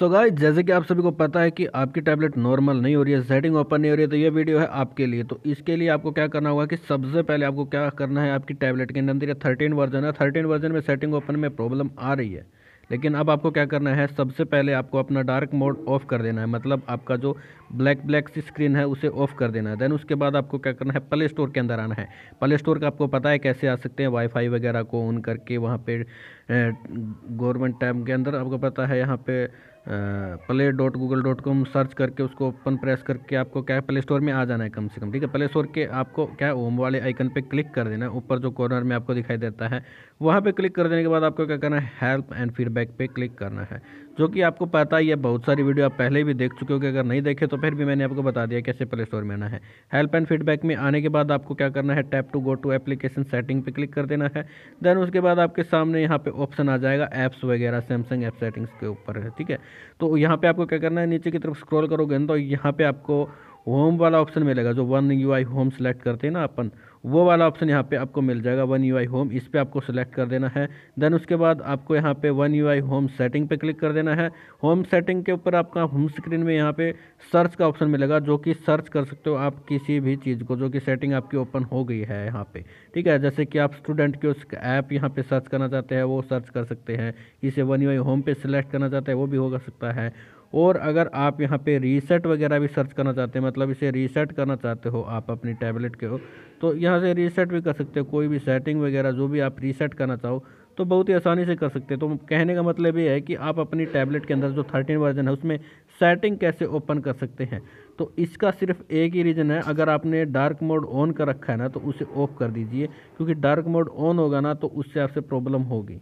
सो so guys जैसे कि आप सभी को पता है कि आपकी टैबलेट नॉर्मल नहीं हो रही है सेटिंग ओपन नहीं हो रही है तो ये वीडियो है आपके लिए तो इसके लिए आपको क्या करना होगा कि सबसे पहले आपको क्या करना है आपकी टैबलेट के अंदर यह थर्टीन वर्जन है थर्टीन वर्जन में सेटिंग ओपन में प्रॉब्लम आ रही है लेकिन अब आपको क्या करना है सबसे पहले आपको अपना डार्क मोड ऑफ कर देना है मतलब आपका जो ब्लैक ब्लैक सी स्क्रीन है उसे ऑफ कर देना है देन उसके बाद आपको क्या करना है प्ले स्टोर के अंदर आना है प्ले स्टोर का आपको पता है कैसे आ सकते हैं वाईफाई वगैरह को ऑन करके वहाँ पे गवर्नमेंट टैब के अंदर आपको पता है यहाँ पर play dot Google dot com search करके उसको ओपन प्रेस करके आपको क्या है प्ले स्टोर में आ जाना है कम से कम ठीक है प्ले स्टोर के आपको क्या है होम वाले आइकन पे क्लिक कर देना है ऊपर जो कॉर्नर में आपको दिखाई देता है वहाँ पे क्लिक कर देने के बाद आपको क्या करना है हेल्प एंड फीडबैक पे क्लिक करना है जो कि आपको पता ही है बहुत सारी वीडियो आप पहले भी देख चुके हो कि अगर नहीं देखे तो फिर भी मैंने आपको बता दिया कैसे प्ले स्टोर में आना है हेल्प एंड फीडबैक में आने के बाद आपको क्या करना है tap to go to application setting पे क्लिक कर देना है देन उसके बाद आपके सामने यहाँ पे ऑप्शन आ जाएगा ऐप्स वगैरह सैमसंग ऐप सेटिंग्स के ऊपर है ठीक है तो यहाँ पर आपको क्या करना है नीचे की तरफ स्क्रॉल करोगे तो यहाँ पर आपको होम वाला ऑप्शन मिलेगा जो One U I home select करते हैं ना अपन वो वाला ऑप्शन यहाँ पे आपको मिल जाएगा वन यू आई होम इस पर आपको सेलेक्ट कर देना है देन उसके बाद आपको यहाँ पे One U I home setting पे क्लिक कर देना है होम सेटिंग के ऊपर आपका होम स्क्रीन में यहाँ पे सर्च का ऑप्शन मिलेगा जो कि सर्च कर सकते हो आप किसी भी चीज़ को जो कि सेटिंग आपकी ओपन हो गई है यहाँ पे ठीक है जैसे कि आप स्टूडेंट के उस ऐप यहाँ पर सर्च करना चाहते हैं वो सर्च कर सकते हैं इसे वन यू आई होम पर सेलेक्ट करना चाहते हैं वो भी हो सकता है और अगर आप यहाँ पे रीसेट वगैरह भी सर्च करना चाहते हैं मतलब इसे रीसेट करना चाहते हो आप अपनी टैबलेट के हो तो यहाँ से रीसेट भी कर सकते हो कोई भी सेटिंग वगैरह जो भी आप रीसेट करना चाहो तो बहुत ही आसानी से कर सकते हैं तो कहने का मतलब ये है कि आप अपनी टैबलेट के अंदर जो थर्टीन वर्जन है उसमें सेटिंग कैसे ओपन कर सकते हैं तो इसका सिर्फ एक ही रीज़न है अगर आपने डार्क मोड ऑन कर रखा है ना तो उसे ऑफ कर दीजिए क्योंकि डार्क मोड ऑन होगा ना तो उससे आपसे प्रॉब्लम होगी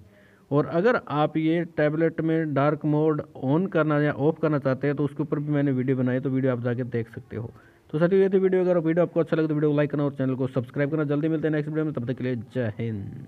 और अगर आप ये टैबलेट में डार्क मोड ऑन करना या ऑफ करना चाहते हैं तो उसके ऊपर भी मैंने वीडियो बनाई तो वीडियो आप जाके देख सकते हो तो साथियों ये थी वीडियो अगर वीडियो आपको अच्छा लगे तो वीडियो को लाइक करना और चैनल को सब्सक्राइब करना जल्दी मिलते हैं नेक्स्ट वीडियो में तब तक के लिए जय हिंद